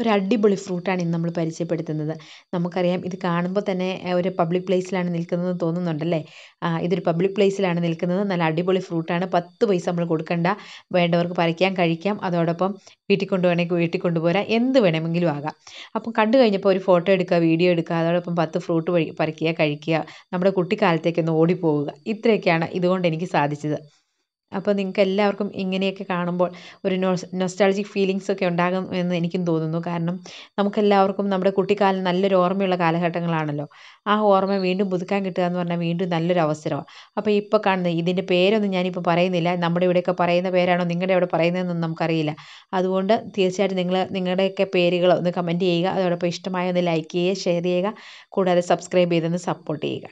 ഒരു അടിപൊളി ഫ്രൂട്ടാണ് ഇന്ന് നമ്മൾ പരിചയപ്പെടുത്തുന്നത് നമുക്കറിയാം ഇത് കാണുമ്പോൾ തന്നെ ഒരു പബ്ലിക് പ്ലേസിലാണ് നിൽക്കുന്നതെന്ന് തോന്നുന്നുണ്ടല്ലേ ഇതൊരു പബ്ലിക് പ്ലേസിലാണ് നിൽക്കുന്നത് നല്ല അടിപൊളി ഫ്രൂട്ടാണ് പത്ത് പൈസ നമ്മൾ കൊടുക്കണ്ട വേണ്ടവർക്ക് പറിക്കാം കഴിക്കാം അതോടൊപ്പം വീട്ടിൽ കൊണ്ടുപോകണമെങ്കിൽ വീട്ടിൽ കൊണ്ടുപോരാം എന്ത് വേണമെങ്കിലും ആകാം അപ്പം കണ്ടു കഴിഞ്ഞപ്പോൾ ഒരു ഫോട്ടോ എടുക്കുക വീഡിയോ എടുക്കുക അതോടൊപ്പം പത്ത് ഫ്രൂട്ട് പറിക്കുക കഴിക്കുക നമ്മുടെ കുട്ടിക്കാലത്തേക്കൊന്ന് ഓടിപ്പോവുക ഇത്രയൊക്കെയാണ് ഇതുകൊണ്ട് എനിക്ക് സാധിച്ചത് അപ്പോൾ നിങ്ങൾക്ക് എല്ലാവർക്കും ഇങ്ങനെയൊക്കെ കാണുമ്പോൾ ഒരു നൊസ് നൊസ്റ്റാൾജിക് ഫീലിങ്ങ്സ് ഒക്കെ ഉണ്ടാകും എന്ന് എനിക്കും തോന്നുന്നു കാരണം നമുക്കെല്ലാവർക്കും നമ്മുടെ കുട്ടിക്കാലം നല്ലൊരു ഓർമ്മയുള്ള കാലഘട്ടങ്ങളാണല്ലോ ആ ഓർമ്മ വീണ്ടും പുതുക്കാൻ കിട്ടുക എന്ന് പറഞ്ഞാൽ വീണ്ടും നല്ലൊരു അവസരമാണ് അപ്പോൾ ഇപ്പോൾ കാണുന്ന ഇതിൻ്റെ പേരൊന്നും ഞാനിപ്പോൾ പറയുന്നില്ല നമ്മുടെ ഇവിടെയൊക്കെ പറയുന്ന പേരാണോ നിങ്ങളുടെ അവിടെ പറയുന്നതെന്നൊന്നും നമുക്കറിയില്ല അതുകൊണ്ട് തീർച്ചയായിട്ടും നിങ്ങൾ നിങ്ങളുടെയൊക്കെ പേരുകൾ ഒന്ന് കമൻറ്റ് ചെയ്യുക അതോടൊപ്പം ഇഷ്ടമായ ഒന്ന് ലൈക്ക് ചെയ്യുക ഷെയർ ചെയ്യുക കൂടാതെ സബ്സ്ക്രൈബ് ചെയ്തൊന്ന് സപ്പോർട്ട് ചെയ്യുക